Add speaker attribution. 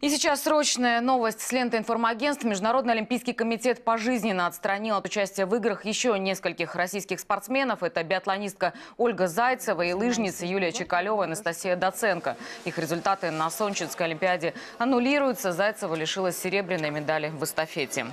Speaker 1: И сейчас срочная новость с ленты информагентств. Международный олимпийский комитет пожизненно отстранил от участия в играх еще нескольких российских спортсменов. Это биатлонистка Ольга Зайцева и лыжница Юлия Чекалева и Анастасия Доценко. Их результаты на Сочинской Олимпиаде аннулируются. Зайцева лишилась серебряной медали в эстафете.